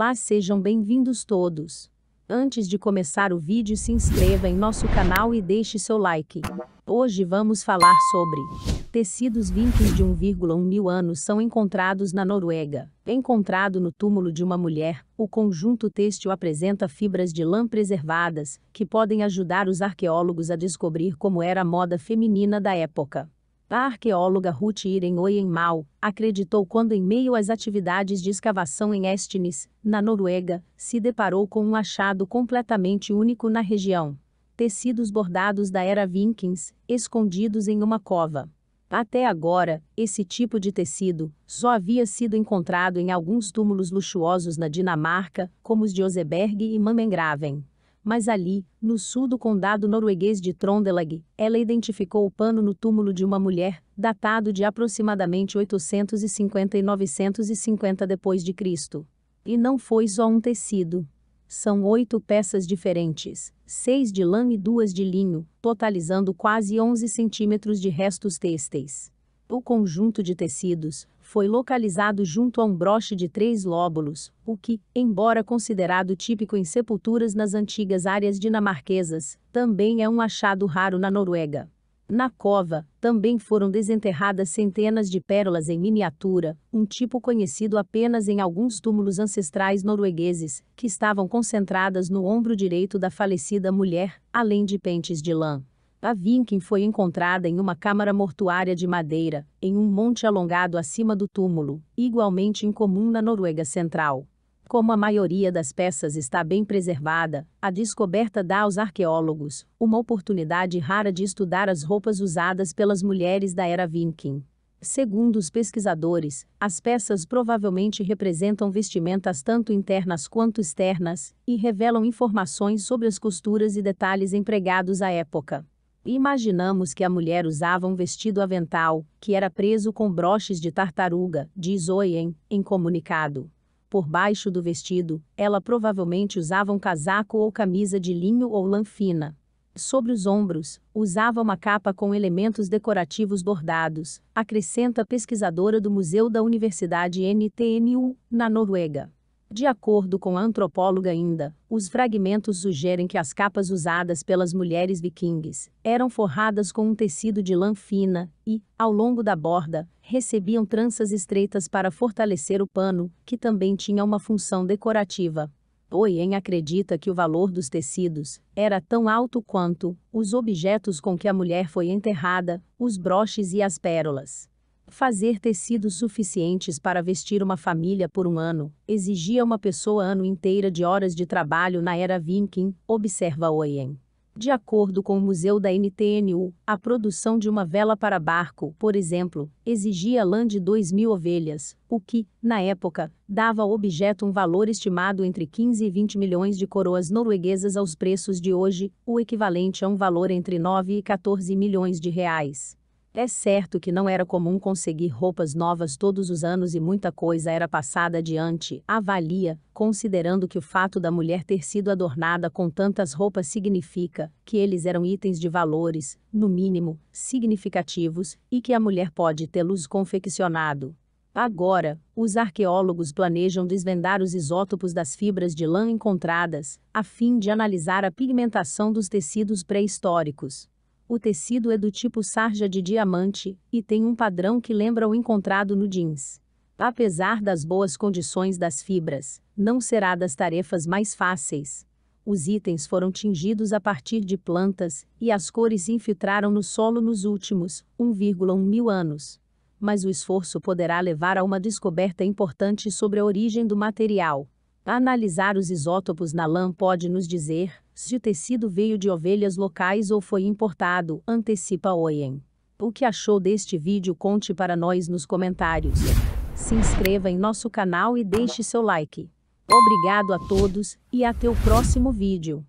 Olá, sejam bem-vindos todos. Antes de começar o vídeo, se inscreva em nosso canal e deixe seu like. Hoje vamos falar sobre tecidos vintos de 1,1 mil anos são encontrados na Noruega. Encontrado no túmulo de uma mulher, o conjunto têxtil apresenta fibras de lã preservadas, que podem ajudar os arqueólogos a descobrir como era a moda feminina da época. A arqueóloga Ruth Iren Oyenmal acreditou quando, em meio às atividades de escavação em Estnes, na Noruega, se deparou com um achado completamente único na região. Tecidos bordados da era Vikings, escondidos em uma cova. Até agora, esse tipo de tecido só havia sido encontrado em alguns túmulos luxuosos na Dinamarca, como os de Oseberg e Mammengraven mas ali, no sul do condado norueguês de Trondelag, ela identificou o pano no túmulo de uma mulher, datado de aproximadamente 850 e 950 depois de Cristo. E não foi só um tecido. São oito peças diferentes, seis de lã e duas de linho, totalizando quase 11 centímetros de restos têxteis. O conjunto de tecidos, foi localizado junto a um broche de três lóbulos, o que, embora considerado típico em sepulturas nas antigas áreas dinamarquesas, também é um achado raro na Noruega. Na cova, também foram desenterradas centenas de pérolas em miniatura, um tipo conhecido apenas em alguns túmulos ancestrais noruegueses, que estavam concentradas no ombro direito da falecida mulher, além de pentes de lã. A Vinkin foi encontrada em uma câmara mortuária de madeira, em um monte alongado acima do túmulo, igualmente incomum na Noruega Central. Como a maioria das peças está bem preservada, a descoberta dá aos arqueólogos uma oportunidade rara de estudar as roupas usadas pelas mulheres da era Viking. Segundo os pesquisadores, as peças provavelmente representam vestimentas tanto internas quanto externas e revelam informações sobre as costuras e detalhes empregados à época. Imaginamos que a mulher usava um vestido avental, que era preso com broches de tartaruga, diz Oien, em comunicado. Por baixo do vestido, ela provavelmente usava um casaco ou camisa de linho ou lã fina. Sobre os ombros, usava uma capa com elementos decorativos bordados, acrescenta pesquisadora do Museu da Universidade NTNU, na Noruega. De acordo com a antropóloga Inda, os fragmentos sugerem que as capas usadas pelas mulheres vikings eram forradas com um tecido de lã fina e, ao longo da borda, recebiam tranças estreitas para fortalecer o pano, que também tinha uma função decorativa. Boyen acredita que o valor dos tecidos era tão alto quanto os objetos com que a mulher foi enterrada, os broches e as pérolas. Fazer tecidos suficientes para vestir uma família por um ano exigia uma pessoa ano inteira de horas de trabalho na era Vinkin, observa Oien. De acordo com o Museu da NTNU, a produção de uma vela para barco, por exemplo, exigia lã de 2 mil ovelhas, o que, na época, dava ao objeto um valor estimado entre 15 e 20 milhões de coroas norueguesas aos preços de hoje, o equivalente a um valor entre 9 e 14 milhões de reais. É certo que não era comum conseguir roupas novas todos os anos e muita coisa era passada adiante, avalia, considerando que o fato da mulher ter sido adornada com tantas roupas significa que eles eram itens de valores, no mínimo, significativos, e que a mulher pode tê-los confeccionado. Agora, os arqueólogos planejam desvendar os isótopos das fibras de lã encontradas, a fim de analisar a pigmentação dos tecidos pré-históricos. O tecido é do tipo sarja de diamante e tem um padrão que lembra o encontrado no jeans. Apesar das boas condições das fibras, não será das tarefas mais fáceis. Os itens foram tingidos a partir de plantas e as cores infiltraram no solo nos últimos 1,1 mil anos. Mas o esforço poderá levar a uma descoberta importante sobre a origem do material. Analisar os isótopos na lã pode nos dizer se o tecido veio de ovelhas locais ou foi importado, antecipa Oien. O que achou deste vídeo conte para nós nos comentários. Se inscreva em nosso canal e deixe seu like. Obrigado a todos e até o próximo vídeo.